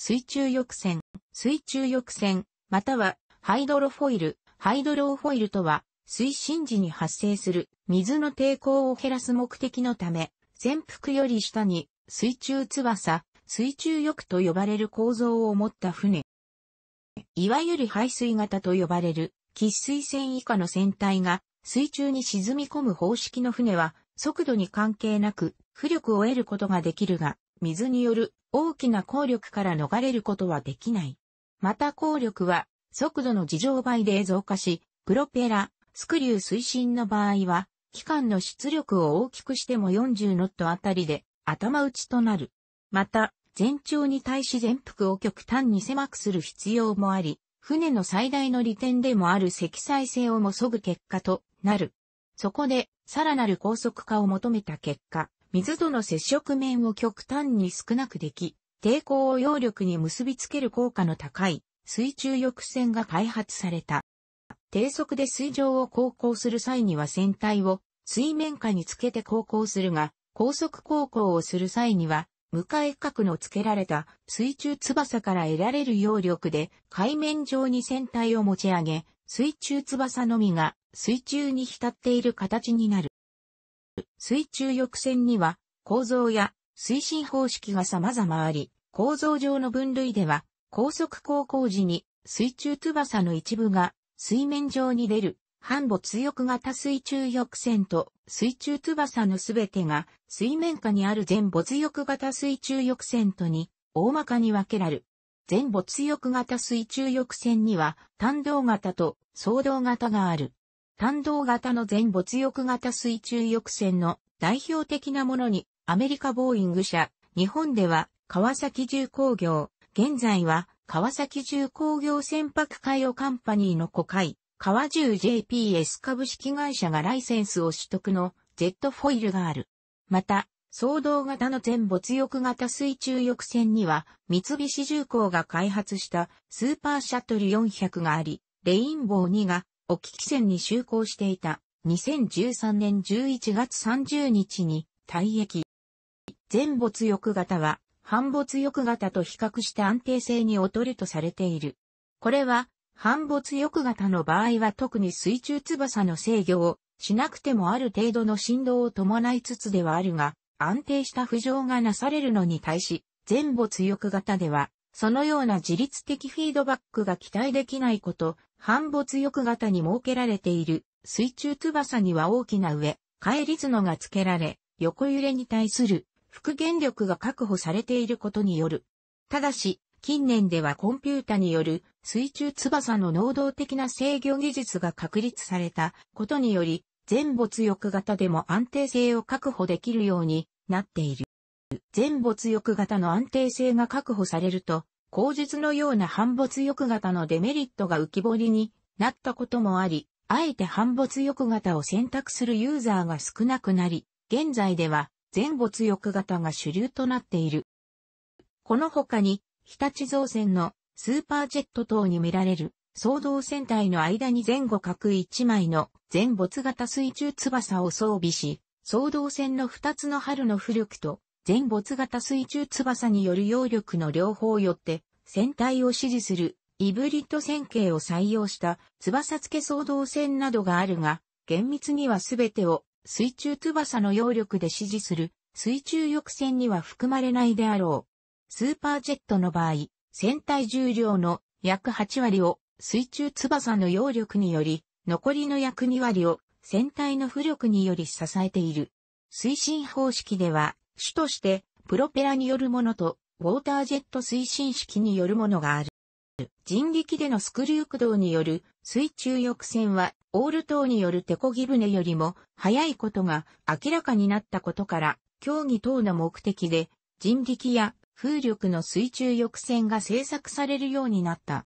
水中翼船、水中翼船、またはハイドロフォイル、ハイドローフォイルとは、水深時に発生する水の抵抗を減らす目的のため、潜伏より下に水中翼、水中翼と呼ばれる構造を持った船。いわゆる排水型と呼ばれる、喫水船以下の船体が水中に沈み込む方式の船は、速度に関係なく、浮力を得ることができるが、水による大きな効力から逃れることはできない。また効力は、速度の自情倍で増加し、プロペラ、スクリュー推進の場合は、機関の出力を大きくしても40ノットあたりで頭打ちとなる。また、全長に対し全幅を極端に狭くする必要もあり、船の最大の利点でもある積載性をもそぐ結果となる。そこで、さらなる高速化を求めた結果、水との接触面を極端に少なくでき、抵抗を揚力に結びつける効果の高い水中翼船が開発された。低速で水上を航行する際には船体を水面下につけて航行するが、高速航行をする際には、向かい角のつけられた水中翼から得られる揚力で海面上に船体を持ち上げ、水中翼のみが水中に浸っている形になる。水中翼船には構造や推進方式が様々あり、構造上の分類では高速航行時に水中翼の一部が水面上に出る半没翼型水中翼船と水中翼のすべてが水面下にある全没翼型水中翼船とに大まかに分けられる。全没翼型水中翼船には単動型と相動型がある。単動型の全没翼型水中翼船の代表的なものにアメリカボーイング社、日本では川崎重工業、現在は川崎重工業船舶海洋カンパニーの子会、川重 JPS 株式会社がライセンスを取得のジェットフォイルがある。また、騒動型の全没翼型水中翼船には、三菱重工が開発したスーパーシャトル400があり、レインボー2が沖汽船に就航していた2013年11月30日に退役。全没翼型は反没翼型と比較して安定性に劣るとされている。これは反没翼型の場合は特に水中翼の制御をしなくてもある程度の振動を伴いつつではあるが、安定した浮上がなされるのに対し、全没翼型ではそのような自律的フィードバックが期待できないこと、反没翼型に設けられている水中翼には大きな上、返り角が付けられ、横揺れに対する復元力が確保されていることによる。ただし、近年ではコンピュータによる水中翼の能動的な制御技術が確立されたことにより、全没翼型でも安定性を確保できるようになっている。全没翼型の安定性が確保されると、後述のような反没翼型のデメリットが浮き彫りになったこともあり、あえて反没翼型を選択するユーザーが少なくなり、現在では全没翼型が主流となっている。この他に、日立造船のスーパージェット等に見られる、総動船体の間に前後各1枚の全没型水中翼を装備し、総動船の2つの春の浮力と全没型水中翼による揚力の両方よって、船体を支持する、イブリッド線形を採用した翼付け双動船などがあるが、厳密には全てを水中翼の揚力で支持する水中翼船には含まれないであろう。スーパージェットの場合、船体重量の約8割を水中翼の揚力により、残りの約2割を船体の浮力により支えている。推進方式では、主として、プロペラによるものと、ウォータージェット推進式によるものがある。人力でのスクリュー駆動による水中翼船は、オール等による手漕ぎ船よりも早いことが明らかになったことから、競技等の目的で人力や風力の水中翼船が製作されるようになった。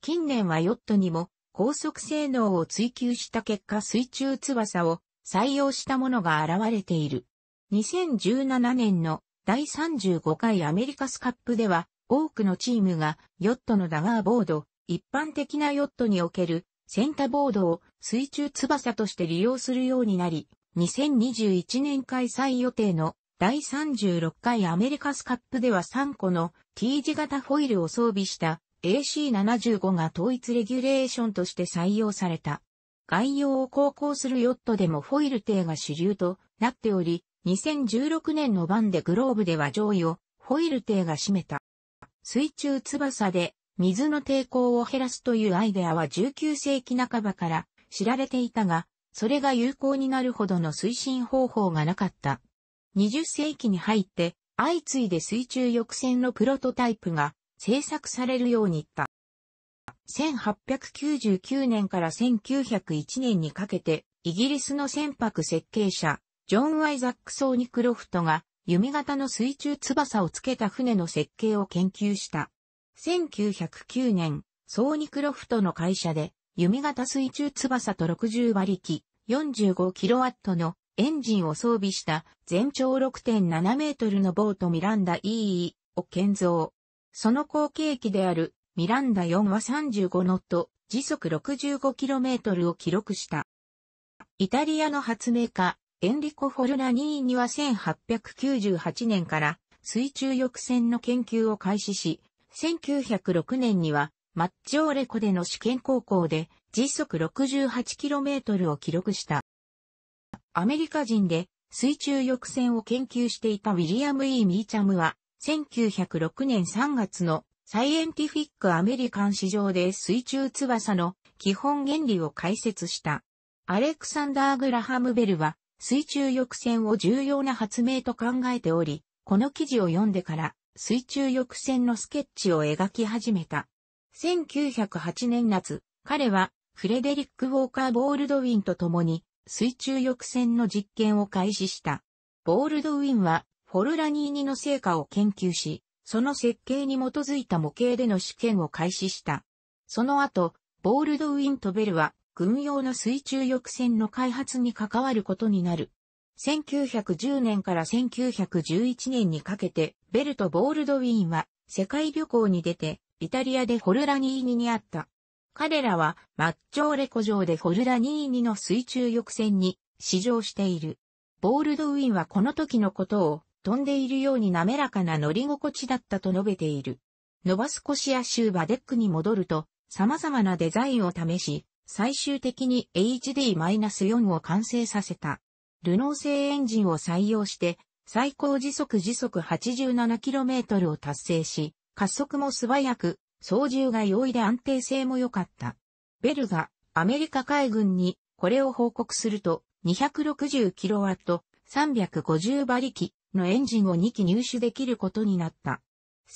近年はヨットにも高速性能を追求した結果水中翼を採用したものが現れている。2017年の第35回アメリカスカップでは、多くのチームがヨットのダガーボード、一般的なヨットにおけるセンターボードを水中翼として利用するようになり、2021年開催予定の第36回アメリカスカップでは3個の T 字型フォイルを装備した AC75 が統一レギュレーションとして採用された。概要を航行するヨットでもフォイル艇が主流となっており、2016年の版でグローブでは上位をホイール艇が占めた。水中翼で水の抵抗を減らすというアイデアは19世紀半ばから知られていたが、それが有効になるほどの推進方法がなかった。20世紀に入って相次いで水中翼船のプロトタイプが制作されるようにいった。1899年から1901年にかけてイギリスの船舶設計者ジョン・アイザック・ソーニ・クロフトが弓形の水中翼をつけた船の設計を研究した。1909年、ソーニ・クロフトの会社で弓形水中翼と60馬力 45kW のエンジンを装備した全長6.7メートルのボートミランダ EE を建造。その後継機であるミランダ4は35ノット、時速 65km を記録した。イタリアの発明家、エンリコ・フォルラニーニは1898年から水中翼船の研究を開始し、1906年にはマッチョーレコでの試験航行で時速 68km を記録した。アメリカ人で水中翼船を研究していたウィリアム・ E・ ミーチャムは1906年3月のサイエンティフィック・アメリカン市場で水中翼の基本原理を解説した。アレクサンダー・グラハム・ベルは水中浴船を重要な発明と考えており、この記事を読んでから水中浴船のスケッチを描き始めた。1908年夏、彼はフレデリック・ウォーカー・ボールドウィンと共に水中浴船の実験を開始した。ボールドウィンはフォルラニーニの成果を研究し、その設計に基づいた模型での試験を開始した。その後、ボールドウィントベルは軍用の水中翼船の開発に関わることになる。1910年から1911年にかけて、ベルト・ボールドウィーンは世界旅行に出て、イタリアでホルラニーニに会った。彼らは、マッチョーレコ城でホルラニーニの水中翼船に試乗している。ボールドウィンはこの時のことを、飛んでいるように滑らかな乗り心地だったと述べている。ノバスコシア州バデックに戻ると、様々なデザインを試し、最終的に HD-4 を完成させた。ルノー製エンジンを採用して、最高時速時速 87km を達成し、加速も素早く、操縦が容易で安定性も良かった。ベルがアメリカ海軍にこれを報告すると 260kW、350馬力のエンジンを2機入手できることになった。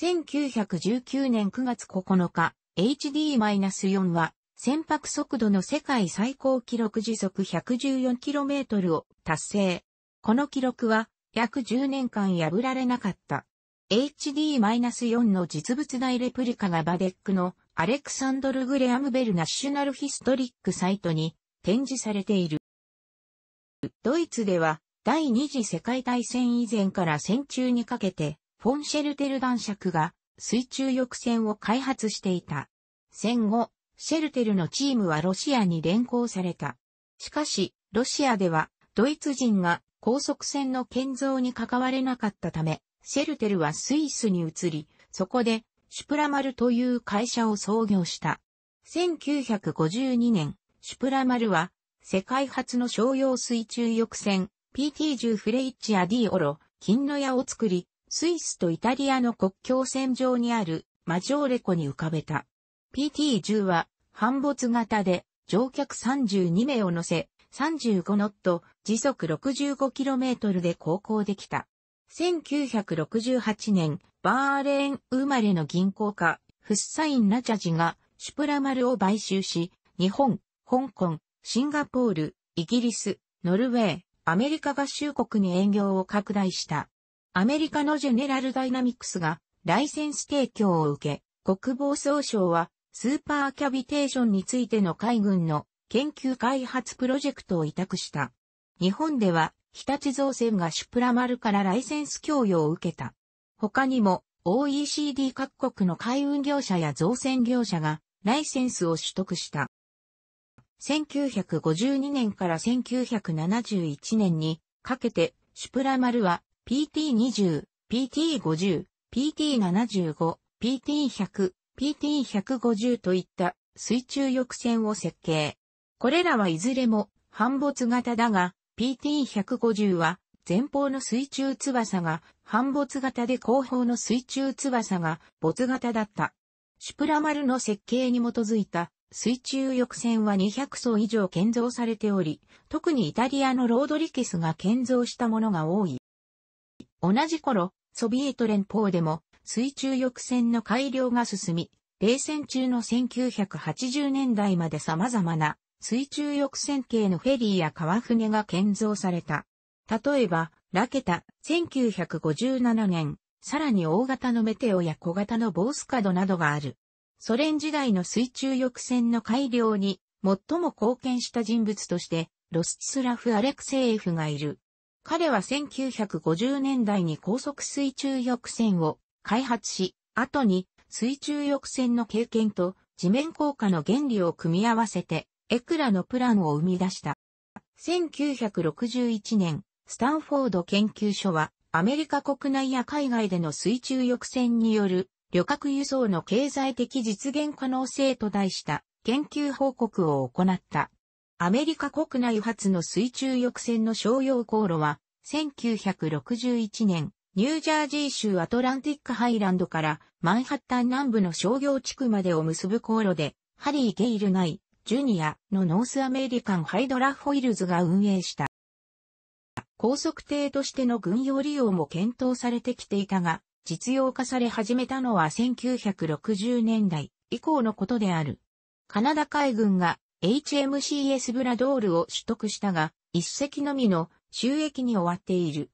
1919年9月9日、HD-4 は船舶速度の世界最高記録時速 114km を達成。この記録は約10年間破られなかった。HD-4 の実物大レプリカがバデックのアレクサンドル・グレアム・ベルナッシュナル・ヒストリック・サイトに展示されている。ドイツでは第二次世界大戦以前から戦中にかけてフォンシェルテル男爵が水中抑船を開発していた。戦後、シェルテルのチームはロシアに連行された。しかし、ロシアでは、ドイツ人が高速船の建造に関われなかったため、シェルテルはスイスに移り、そこで、シュプラマルという会社を創業した。1952年、シュプラマルは、世界初の商用水中翼船、PT10 フレイッチアディオロ、金の矢を作り、スイスとイタリアの国境線上にあるマジョーレ湖に浮かべた。PT10 は反没型で乗客32名を乗せ35ノット時速 65km で航行できた。1968年、バーレーン生まれの銀行家、フッサイン・ナチャジがシュプラマルを買収し、日本、香港、シンガポール、イギリス、ノルウェー、アメリカ合衆国に営業を拡大した。アメリカのジェネラルダイナミクスがライセンス提供を受け、国防総省はスーパーキャビテーションについての海軍の研究開発プロジェクトを委託した。日本では、日立造船がシュプラ丸からライセンス供与を受けた。他にも、OECD 各国の海運業者や造船業者がライセンスを取得した。1952年から1971年にかけて、シュプラ丸は PT20、PT50、PT75、PT100、PT150 といった水中翼船を設計。これらはいずれも反没型だが、PT150 は前方の水中翼が反没型で後方の水中翼が没型だった。シュプラマルの設計に基づいた水中翼船は200層以上建造されており、特にイタリアのロードリケスが建造したものが多い。同じ頃、ソビエト連邦でも水中翼船の改良が進み、冷戦中の1980年代まで様々な水中翼船系のフェリーや川船が建造された。例えば、ラケタ、1957年、さらに大型のメテオや小型のボースカドなどがある。ソ連時代の水中翼船の改良に最も貢献した人物として、ロスチスラフ・アレクセーフがいる。彼は1950年代に高速水中翼船を開発し、後に水中浴船の経験と地面効果の原理を組み合わせて、エクラのプランを生み出した。1961年、スタンフォード研究所は、アメリカ国内や海外での水中浴船による旅客輸送の経済的実現可能性と題した研究報告を行った。アメリカ国内初の水中浴船の商用航路は、1961年、ニュージャージー州アトランティックハイランドからマンハッタン南部の商業地区までを結ぶ航路で、ハリー・ゲイル・ナイ、ジュニアのノースアメリカンハイドラホイルズが運営した。高速艇としての軍用利用も検討されてきていたが、実用化され始めたのは1960年代以降のことである。カナダ海軍が HMCS ブラドールを取得したが、一隻のみの収益に終わっている。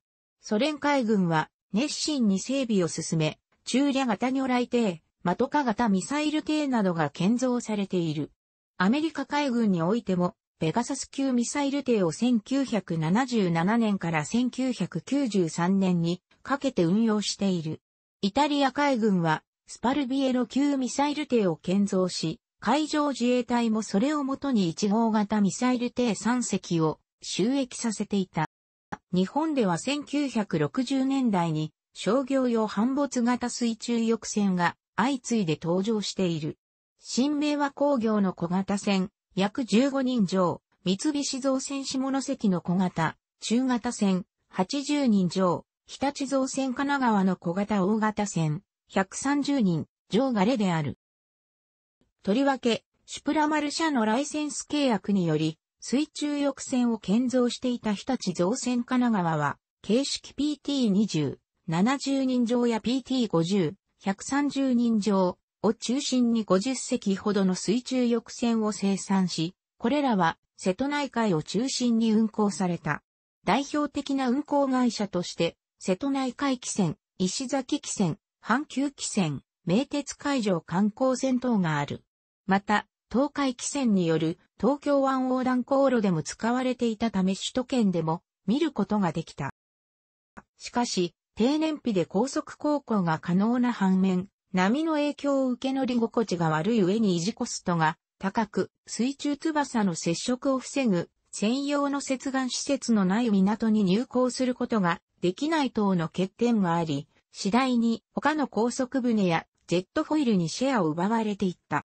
ソ連海軍は熱心に整備を進め、中略型魚雷艇、的化型ミサイル艇などが建造されている。アメリカ海軍においても、ペガサス級ミサイル艇を1977年から1993年にかけて運用している。イタリア海軍はスパルビエロ級ミサイル艇を建造し、海上自衛隊もそれをもとに1号型ミサイル艇3隻を収益させていた。日本では1960年代に商業用反没型水中翼船が相次いで登場している。新明和工業の小型船、約15人乗、三菱造船下関の小型、中型船、80人乗、日立造船神奈川の小型大型船、130人、乗がれである。とりわけ、シュプラマル社のライセンス契約により、水中翼船を建造していた日立造船神奈川は、形式 PT20、70人乗や PT50、130人乗を中心に50隻ほどの水中翼船を生産し、これらは瀬戸内海を中心に運航された。代表的な運航会社として、瀬戸内海汽船、石崎汽船、阪急汽船、名鉄海上観光船等がある。また、東海汽船による東京湾横断航路でも使われていたため首都圏でも見ることができた。しかし、低燃費で高速航行が可能な反面、波の影響を受け乗り心地が悪い上に維持コストが高く、水中翼の接触を防ぐ専用の接岸施設のない港に入港することができない等の欠点があり、次第に他の高速船やジェットフォイルにシェアを奪われていった。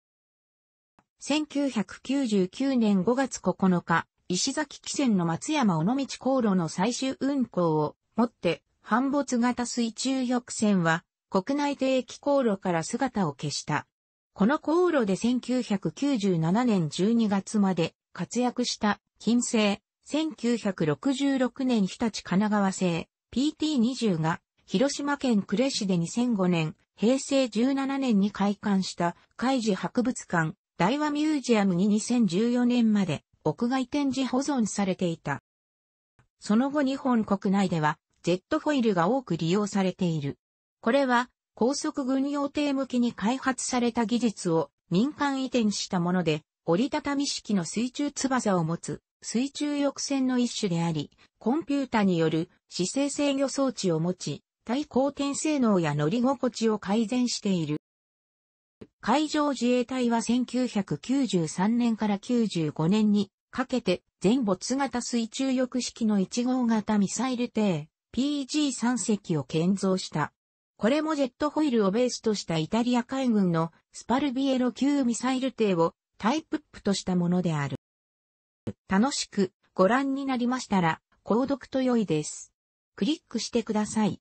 1999年5月9日、石崎汽船の松山尾道航路の最終運航をもって反没型水中翼船は国内定期航路から姿を消した。この航路で1997年12月まで活躍した金星1966年日立神奈川製 PT20 が広島県呉市で2005年平成17年に開館した海事博物館大和ミュージアムに2014年まで屋外展示保存されていた。その後日本国内ではジェットフォイルが多く利用されている。これは高速軍用艇向きに開発された技術を民間移転したもので、折りたたみ式の水中翼を持つ水中翼船の一種であり、コンピュータによる姿勢制御装置を持ち、対抗転性能や乗り心地を改善している。海上自衛隊は1993年から95年にかけて全没型水中翼式の1号型ミサイル艇 PG3 隻を建造した。これもジェットホイールをベースとしたイタリア海軍のスパルビエロ級ミサイル艇をタイプップとしたものである。楽しくご覧になりましたら、購読と良いです。クリックしてください。